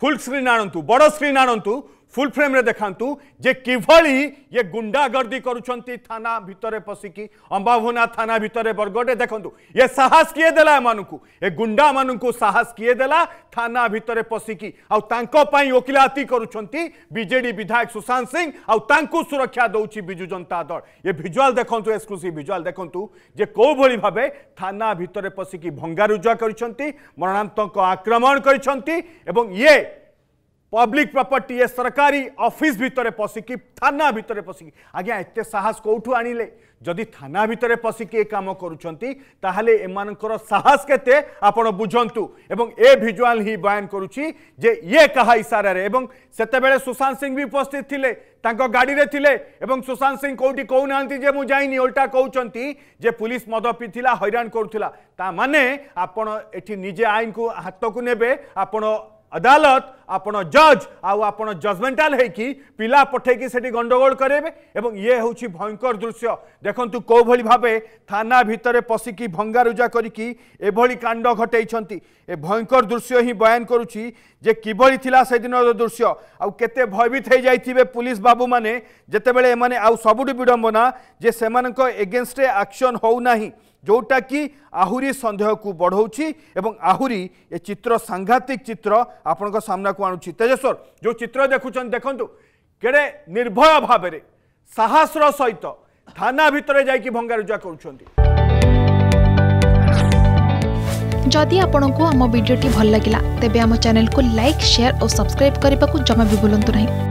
full screen anantu, border screen anantu, full frame रे देखांतु जे कि ये गुंडागर्दी कर थाना भितर पशिकी अंबाभुना थाना भितर बरगडे देखु ये साहस किए देला एमानकु ए गुंडा मान साहस किए देला थाना भितर पशिकी आई वकिलाती करजे विधायक सुशांत सिंह आउ सुरक्षा दौर विजु जनता दल ये भिजुआल देखु एक्सक्लूसिव भिजुआल देखु जे कौ भली भाव थाना भितर पशिकी भंगारुजा कर मरणातक आक्रमण कर पब्लिक प्रपर्टी ए सरकारी ऑफिस भितर पशिकी थाना भितर पशिकी आज्ञा एत साहस कौटू आणिले जदि थाना भितर पशिकी ए कम करुँचे एमानकर साहस के आपण बुझंतु एवं ए भिजुआल ही बयान करुच्ची जे ये कहा इशारा एवं सेतेबेले सुशांत सिंह भी उपस्थित थिले ତାଙ୍କ ଗାଡ଼ିରେ ଥିଲେ ଏବଂ ସୁଶାନ୍ତ ସିଂ କେଉଁଠି କହୁନାହାନ୍ତି ଯେ ମୁଁ ଯାଇନି ଓଲଟା କହୁଛନ୍ତି ଯେ ପୁଲିସ ମଦ ପିଇଥିଲା ହଇରାଣ କରୁଥିଲା ତା ମାନେ ଆପଣ ଏଠି ନିଜେ ଆଇନକୁ ହାତକୁ ନେବେ ଆପଣ আদালত আপনার জজ আপনার জজমেন্টাল হয়েকি পিলা পঠাইকি সেটি গন্ডগোল করাইবে এবং ইয়ে হচ্ছে ভয়ঙ্কর দৃশ্য দেখুন কোভাবে ভাবে থানা ভিতরে পশিকি ভঙ্গারুজা করিকি এভাবে কাণ্ড ঘটাইছেন এ ভয়ঙ্কর দৃশ্য হি বয়ান করুছি যে কিভাবে লা সেদিন দৃশ্য আতে ভয়ভীত হয়ে যাই পুলিশ বাবু মানে যেতবে এমানে আবুঠু বিড়ম্বনা যে সে এগেনস্টে আকশন হো না ଯେଉଁଟାକି ଆହୁରି ସନ୍ଦେହକୁ ବଢ଼ାଉଛି ଏବଂ ଆହୁରି ଏ ଚିତ୍ର ସାଂଘାତିକ ଚିତ୍ର ଆପଣଙ୍କ ସାମ୍ନାକୁ ଆଣୁଛି ତେଜେଶ୍ୱର ଯେଉଁ ଚିତ୍ର ଦେଖୁଛନ୍ତି ଦେଖନ୍ତୁ କେଡ଼େ ନିର୍ଭୟ ଭାବରେ ସାହସର ସହିତ ଥାନା ଭିତରେ ଯାଇକି ଭଙ୍ଗାରୁଜା କରୁଛନ୍ତି ଯଦି ଆପଣଙ୍କୁ ଆମ ଭିଡ଼ିଓଟି ଭଲ ଲାଗିଲା ତେବେ ଆମ ଚ୍ୟାନେଲକୁ ଲାଇକ୍ ସେୟାର ଓ ସବସ୍କ୍ରାଇବ୍ କରିବାକୁ ଜମା ବି ଭୁଲନ୍ତୁ ନାହିଁ